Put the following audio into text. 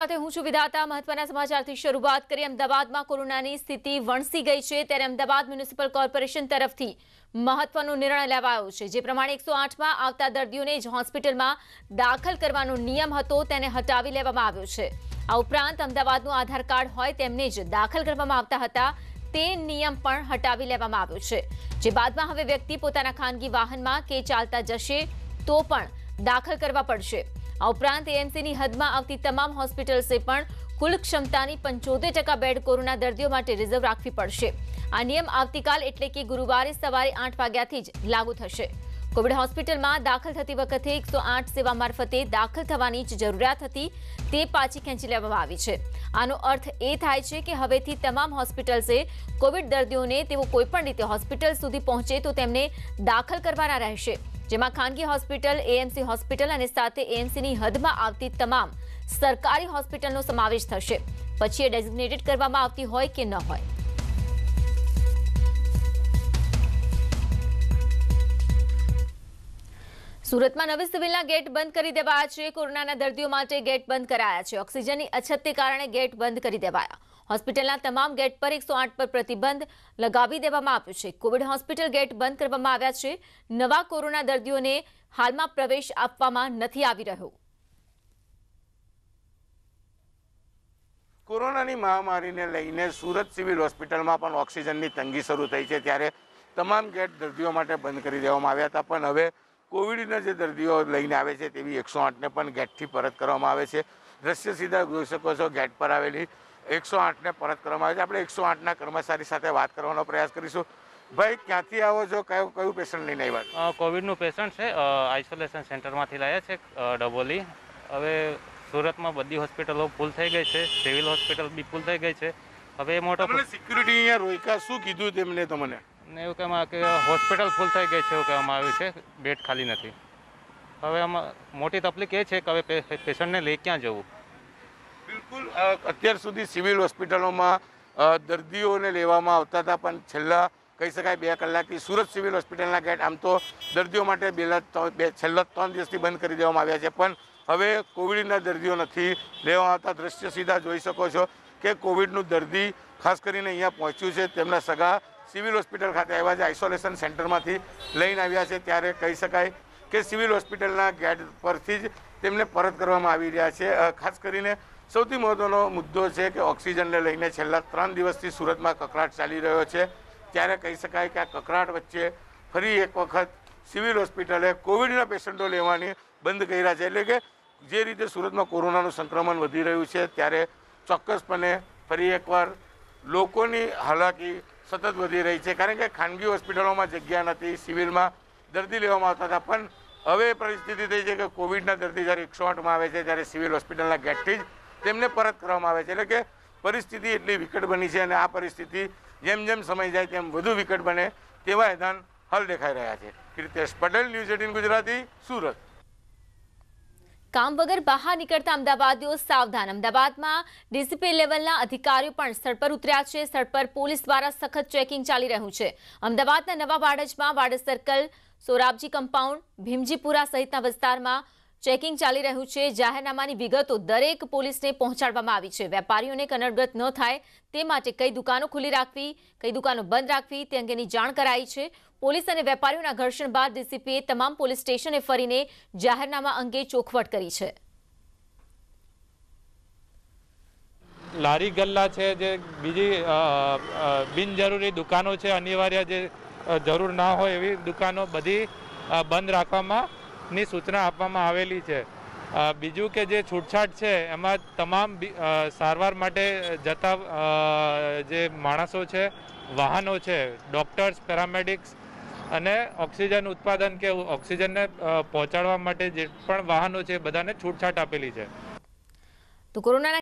હું છું મહત્વના સમાચારથી શરૂઆત કરી અમદાવાદમાં કોરોનાની સ્થિતિ વણસી ગઈ છે ત્યારે અમદાવાદ મ્યુનિસિપલ કોર્પોરેશન તરફથી મહત્વનો નિર્ણય લેવાયો છે જે પ્રમાણે એકસો આઠમાં આવતા દર્દીઓને જ હોસ્પિટલમાં દાખલ કરવાનો નિયમ હતો તેને હટાવી લેવામાં આવ્યો છે આ ઉપરાંત અમદાવાદનું આધાર કાર્ડ હોય તેમને જ દાખલ કરવામાં આવતા હતા તે નિયમ પણ હટાવી લેવામાં આવ્યો છે જે બાદમાં હવે વ્યક્તિ પોતાના ખાનગી વાહનમાં કે ચાલતા જશે તો પણ દાખલ કરવા પડશે ઉપ્રાંત એમસી ની હદમાં આવતી તમામ હોસ્પિટલ સે પણ કુલ ક્ષમતાની 75% બેડ કોરોના દર્દીઓ માટે રિઝર્વ રાખવી પડશે આ નિયમ આવતીકાલ એટલે કે ગુરુવારે સવારે 8 વાગ્યા થી જ લાગુ થશે કોવિડ હોસ્પિટલ માં દાખલ થતી વખતે 108 સેવા મારફતે દાખલ કરવાની જરૂરિયાત હતી તે પાછી કેન્સલ કરવામાં આવી છે આનો અર્થ એ થાય છે કે હવેથી તમામ હોસ્પિટલ સે કોવિડ દર્દીઓને તેઓ કોઈપણ રીતે હોસ્પિટલ સુધી પહોંચે તો તેમને દાખલ ਕਰવા ના રહેશે જેમાં ખાનગી હોસ્પિટલ એએમસી હોસ્પિટલ અને સાથે એએમસીની હદમાં આવતી તમામ સરકારી હોસ્પિટલનો સમાવેશ થશે પછી એ ડેઝિગ્નેટેડ કરવામાં આવતી હોય કે ન હોય સુરતમાં નવી સિવિલના ગેટ બંધ કરી દેવાયા છે કોરોનાના દર્દીઓ માટે ગેટ બંધ કરાયા છે ઓક્સિજનની અછતને કારણે ગેટ બંધ કરી દેવાયા હોસ્પિટલના તમામ ગેટ પર એકસો પર પ્રતિબંધ લગાવી દેવામાં આવ્યો છે કોવિડ હોસ્પિટલ ગેટ બંધ કરવામાં આવ્યા છે નવા કોરોના દર્દીઓને હાલમાં પ્રવેશ આપવામાં નથી આવી રહ્યો કોરોનાની મહામારીને લઈને સુરત સિવિલ હોસ્પિટલમાં પણ ઓક્સિજનની તંગી શરૂ થઈ છે ત્યારે તમામ ગેટ દર્દીઓ માટે બંધ કરી દેવામાં આવ્યા હતા પણ હવે કોવિડના જે દર્દીઓ લઈને આવે છે તેવી એકસો આઠને પણ ગેટથી પરત કરવામાં આવે છે દ્રશ્ય સીધા જોઈ શકો છો ગેટ પર આવેલી એકસો આઠને પરત કરવામાં આવે છે આપણે એકસો આઠના કર્મચારી સાથે વાત કરવાનો પ્રયાસ કરીશું ભાઈ ક્યાંથી આવો છો કયું કયું પેશન્ટ લઈને આવ્યા કોવિડનું પેશન્ટ છે આઇસોલેશન સેન્ટરમાંથી લાવ્યા છે ડબોલી હવે સુરતમાં બધી હોસ્પિટલો ફૂલ થઈ ગઈ છે સિવિલ હોસ્પિટલ બી ફૂલ થઈ ગઈ છે હવે એ મોટો સિક્યુરિટી અહીંયા રોયકા શું કીધું તેમને તમને ને એવું કહેવામાં કે હોસ્પિટલ ફૂલ થઈ ગઈ છે એવું કહેવામાં આવ્યું છે બેડ ખાલી નથી હવે આમાં મોટી તકલીફ એ છે કે હવે પેશન્ટને લઈ ક્યાં જવું અત્યાર સુધી સિવિલ હોસ્પિટલોમાં દર્દીઓને લેવામાં આવતા હતા પણ છેલ્લા કહી શકાય બે કલાકથી સુરત સિવિલ હોસ્પિટલના ગેટ આમ તો દર્દીઓ માટે બે છેલ્લા ત્રણ દિવસથી બંધ કરી દેવામાં આવ્યા છે પણ હવે કોવિડના દર્દીઓ નથી લેવા આવતા દ્રશ્ય સીધા જોઈ શકો છો કે કોવિડનું દર્દી ખાસ કરીને અહીંયા પહોંચ્યું છે તેમના સગા સિવિલ હોસ્પિટલ ખાતે આવ્યા છે આઇસોલેશન સેન્ટરમાંથી લઈને આવ્યા છે ત્યારે કહી શકાય કે સિવિલ હોસ્પિટલના ગેટ પરથી જ તેમને પરત કરવામાં આવી રહ્યા છે ખાસ કરીને સૌથી મહત્વનો મુદ્દો છે કે ઓક્સિજનને લઈને છેલ્લા ત્રણ દિવસથી સુરતમાં કકળાટ ચાલી રહ્યો છે ત્યારે કહી શકાય કે આ કકળાટ વચ્ચે ફરી એક વખત સિવિલ હોસ્પિટલે કોવિડના પેશન્ટો લેવાની બંધ કર્યા છે એટલે કે જે રીતે સુરતમાં કોરોનાનું સંક્રમણ વધી રહ્યું છે ત્યારે ચોક્કસપણે ફરી એકવાર લોકોની હાલાકી સતત વધી રહી છે કારણ કે ખાનગી હોસ્પિટલોમાં જગ્યા નથી સિવિલમાં દર્દી લેવામાં આવતા હતા પણ હવે પરિસ્થિતિ થઈ છે કે કોવિડના દર્દી જ્યારે એકસો આઠમાં આવે છે ત્યારે સિવિલ હોસ્પિટલના ગેટથી જ તેમને પરત કરવામાં આવે છે એટલે કે પરિસ્થિતિ એટલી વિકટ બની છે અને આ પરિસ્થિતિ જેમ જેમ સમય જાય તેમ વધુ વિકટ બને તેવા એદાન હાલ દેખાઈ રહ્યા છે રિતેશ પટેલ ન્યૂઝ એટીન ગુજરાતી સુરત કામ વગર બહાર નીકળતા અમદાવાદીઓ સાવધાન અમદાવાદમાં ડીસીપી લેવલના અધિકારીઓ પણ સ્થળ પર ઉતર્યા છે સ્થળ પર પોલીસ દ્વારા સખત ચેકિંગ ચાલી રહ્યું છે અમદાવાદના નવા વાડજમાં વાડજ સર્કલ સોરાબજી કમ્પાઉન્ડ ભીમજીપુરા સહિતના વિસ્તારમાં ચેકિંગ ચાલી રહ્યું છે જાહેરનામાની વિગતો દરેક પોલીસને પહોંચાડવામાં આવી છે વેપારીઓને કનડગત ન થાય તે માટે કઈ દુકાનો ખુલ્લી રાખવી કઈ દુકાનો બંધ રાખવી તે અંગેની જાણ કરાઈ છે પોલીસ અને વેપારીઓના ઘર્ષણ બાદ ડીસીપીએ તમામ પોલીસ સ્ટેશને ફરીને જાહેરનામા અંગે ચોખવટ કરી છે લારી ગલ્લા છે જે બીજી બિનજરૂરી દુકાનો છે અનિવાર્ય જે જરૂર ના હોય એવી દુકાનો બધી બંધ રાખવામાં ની સૂચના આપવામાં આવેલી છે બીજું કે જે છૂટછાટ છે એમાં તમામ સારવાર માટે જતા જે માણસો છે વાહનો છે ડૉક્ટર્સ પેરામેડિક્સ અને ઓક્સિજન ઉત્પાદન કે ઓક્સિજનને પહોંચાડવા માટે જે પણ વાહનો છે બધાને છૂટછાટ આપેલી છે તો કોરોના